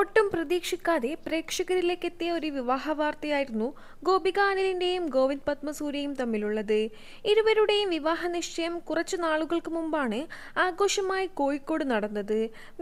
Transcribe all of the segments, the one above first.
ഒട്ടും പ്രതീക്ഷിക്കാതെ പ്രേക്ഷകരിലേക്ക് എത്തിയ ഒരു വിവാഹ വാർത്തയായിരുന്നു ഗോപിക അനിലിന്റെയും ഗോവിന്ദ് പത്മസൂര്യയും തമ്മിലുള്ളത് ഇരുവരുടെയും വിവാഹ നിശ്ചയം കുറച്ചു നാളുകൾക്ക് മുമ്പാണ് ആഘോഷമായി കോഴിക്കോട് നടന്നത്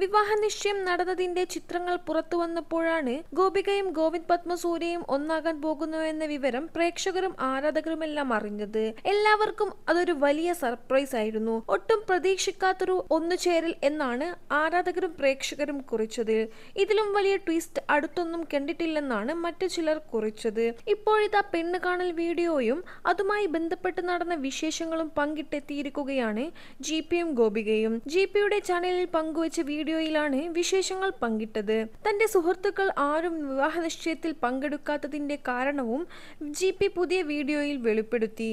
വിവാഹ നിശ്ചയം നടന്നതിന്റെ ചിത്രങ്ങൾ പുറത്തു വന്നപ്പോഴാണ് ഗോപികയും ഗോവിന്ദ് പത്മസൂര്യയും ഒന്നാകാൻ പോകുന്നുവെന്ന വിവരം പ്രേക്ഷകരും ആരാധകരുമെല്ലാം അറിഞ്ഞത് എല്ലാവർക്കും അതൊരു വലിയ സർപ്രൈസ് ആയിരുന്നു ഒട്ടും പ്രതീക്ഷിക്കാത്തൊരു ഒന്നുചേരൽ എന്നാണ് ആരാധകരും പ്രേക്ഷകരും കുറിച്ചത് ഇതിൽ ഇതിലും വലിയ ട്വിസ്റ്റ് അടുത്തൊന്നും കണ്ടിട്ടില്ലെന്നാണ് മറ്റു ചിലർ കുറിച്ചത് ഇപ്പോഴത്തെ പെണ്ണ് കാണൽ വീഡിയോയും അതുമായി ബന്ധപ്പെട്ട് നടന്ന വിശേഷങ്ങളും പങ്കിട്ടെത്തിയിരിക്കുകയാണ് ജി എം ഗോപികയും ജി പിയുടെ ചാനലിൽ പങ്കുവച്ച വീഡിയോയിലാണ് വിശേഷങ്ങൾ പങ്കിട്ടത് തന്റെ സുഹൃത്തുക്കൾ ആരും വിവാഹ നിശ്ചയത്തിൽ പങ്കെടുക്കാത്തതിന്റെ കാരണവും ജി പി പുതിയ വീഡിയോയിൽ വെളിപ്പെടുത്തി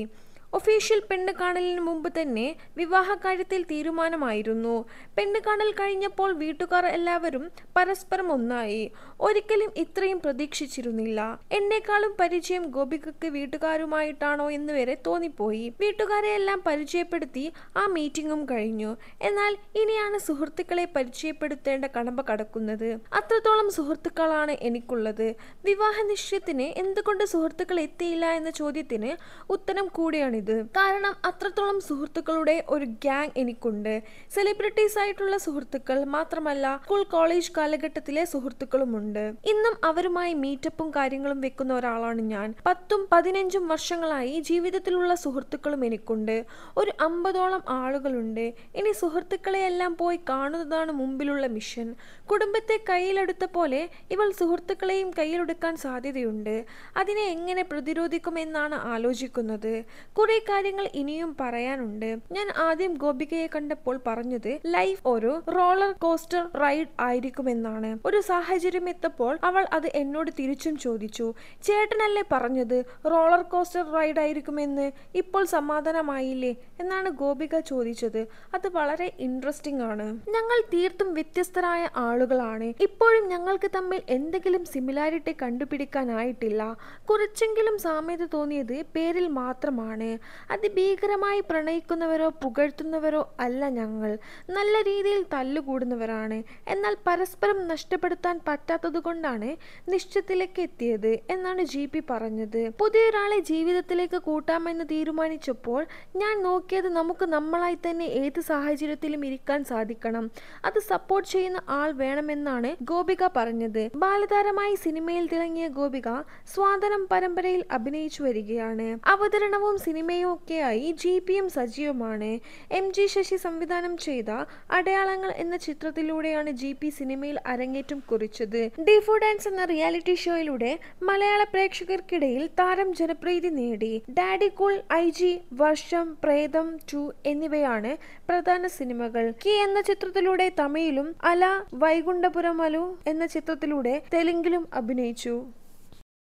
ഒഫീഷ്യൽ പെണ്ണ് കാണലിന് മുമ്പ് തന്നെ വിവാഹകാര്യത്തിൽ തീരുമാനമായിരുന്നു പെണ്ണ് കാണൽ കഴിഞ്ഞപ്പോൾ വീട്ടുകാർ എല്ലാവരും പരസ്പരം ഒന്നായി ഒരിക്കലും ഇത്രയും പ്രതീക്ഷിച്ചിരുന്നില്ല എന്നെക്കാളും പരിചയം ഗോപികക്ക് വീട്ടുകാരുമായിട്ടാണോ എന്ന് വരെ തോന്നിപ്പോയി വീട്ടുകാരെ എല്ലാം പരിചയപ്പെടുത്തി ആ മീറ്റിംഗും കഴിഞ്ഞു എന്നാൽ ഇനിയാണ് സുഹൃത്തുക്കളെ പരിചയപ്പെടുത്തേണ്ട കടമ്പ കടക്കുന്നത് അത്രത്തോളം സുഹൃത്തുക്കളാണ് എനിക്കുള്ളത് വിവാഹ നിശ്ചയത്തിന് എന്തുകൊണ്ട് സുഹൃത്തുക്കൾ എത്തിയില്ല എന്ന ചോദ്യത്തിന് ഉത്തരം കൂടിയാണ് ഇത് കാരണം അത്രത്തോളം സുഹൃത്തുക്കളുടെ ഒരു ഗ്യാങ് എനിക്കുണ്ട് സെലിബ്രിറ്റീസ് ആയിട്ടുള്ള സുഹൃത്തുക്കൾ മാത്രമല്ല സ്കൂൾ കോളേജ് കാലഘട്ടത്തിലെ സുഹൃത്തുക്കളുമുണ്ട് ഇന്നും അവരുമായി മീറ്റപ്പും കാര്യങ്ങളും വെക്കുന്ന ഒരാളാണ് ഞാൻ പത്തും പതിനഞ്ചും വർഷങ്ങളായി ജീവിതത്തിലുള്ള സുഹൃത്തുക്കളും എനിക്കുണ്ട് ഒരു അമ്പതോളം ആളുകളുണ്ട് ഇനി സുഹൃത്തുക്കളെയെല്ലാം പോയി കാണുന്നതാണ് മുമ്പിലുള്ള മിഷൻ കുടുംബത്തെ കയ്യിലെടുത്ത പോലെ ഇവൾ സുഹൃത്തുക്കളെയും കയ്യിലെടുക്കാൻ സാധ്യതയുണ്ട് അതിനെ എങ്ങനെ പ്രതിരോധിക്കുമെന്നാണ് ആലോചിക്കുന്നത് കുറെ കാര്യങ്ങൾ ഇനിയും പറയാനുണ്ട് ഞാൻ ആദ്യം ഗോപികയെ കണ്ടപ്പോൾ പറഞ്ഞത് ലൈഫ് ഒരു റോളർ കോസ്റ്റർ റൈഡ് ആയിരിക്കുമെന്നാണ് ഒരു സാഹചര്യം എത്തപ്പോൾ അവൾ അത് എന്നോട് തിരിച്ചും ചോദിച്ചു ചേട്ടനല്ലേ പറഞ്ഞത് റോളർ കോസ്റ്റർ റൈഡ് ആയിരിക്കുമെന്ന് ഇപ്പോൾ സമാധാനമായില്ലേ എന്നാണ് ഗോപിക ചോദിച്ചത് അത് വളരെ ഇൻട്രസ്റ്റിംഗ് ആണ് ഞങ്ങൾ തീർത്തും വ്യത്യസ്തരായ ആളുകളാണ് ഇപ്പോഴും ഞങ്ങൾക്ക് തമ്മിൽ എന്തെങ്കിലും സിമിലാരിറ്റി കണ്ടുപിടിക്കാനായിട്ടില്ല കുറച്ചെങ്കിലും സാമ്യത തോന്നിയത് പേരിൽ മാത്രമാണ് അതിഭീകരമായി പ്രണയിക്കുന്നവരോ പുകഴ്ത്തുന്നവരോ അല്ല ഞങ്ങൾ നല്ല രീതിയിൽ തല്ലുകൂടുന്നവരാണ് എന്നാൽ പരസ്പരം നഷ്ടപ്പെടുത്താൻ പറ്റാത്തതുകൊണ്ടാണ് നിശ്ചയത്തിലേക്ക് എത്തിയത് എന്നാണ് ജി പി പറഞ്ഞത് പുതിയൊരാളെ ജീവിതത്തിലേക്ക് കൂട്ടാമെന്ന് തീരുമാനിച്ചപ്പോൾ ഞാൻ നോക്കിയത് നമുക്ക് നമ്മളായി തന്നെ ഏത് സാഹചര്യത്തിലും ഇരിക്കാൻ സാധിക്കണം അത് സപ്പോർട്ട് ചെയ്യുന്ന ആൾ വേണമെന്നാണ് ഗോപിക പറഞ്ഞത് ബാലതാരമായി സിനിമയിൽ തിളങ്ങിയ ഗോപിക സ്വാതനം പരമ്പരയിൽ അഭിനയിച്ചു വരികയാണ് അവതരണവും സിനിമ സിനിമയുമൊക്കെയായി ജി പി എം സജീവമാണ് എം ജി ശശി സംവിധാനം ചെയ്ത അടയാളങ്ങൾ എന്ന ചിത്രത്തിലൂടെയാണ് ജി പി സിനിമയിൽ അരങ്ങേറ്റം കുറിച്ചത് ഡിഫോ ഡാൻസ് എന്ന റിയാലിറ്റി ഷോയിലൂടെ മലയാള പ്രേക്ഷകർക്കിടയിൽ താരം ജനപ്രീതി നേടി ഡാഡി കൂൾ ഐ ജി വർഷം പ്രേതം ടു എന്നിവയാണ് പ്രധാന സിനിമകൾ കി എന്ന ചിത്രത്തിലൂടെ തമിഴിലും അല വൈകുണ്ഠപുരമലു എന്ന ചിത്രത്തിലൂടെ തെലുങ്കിലും അഭിനയിച്ചു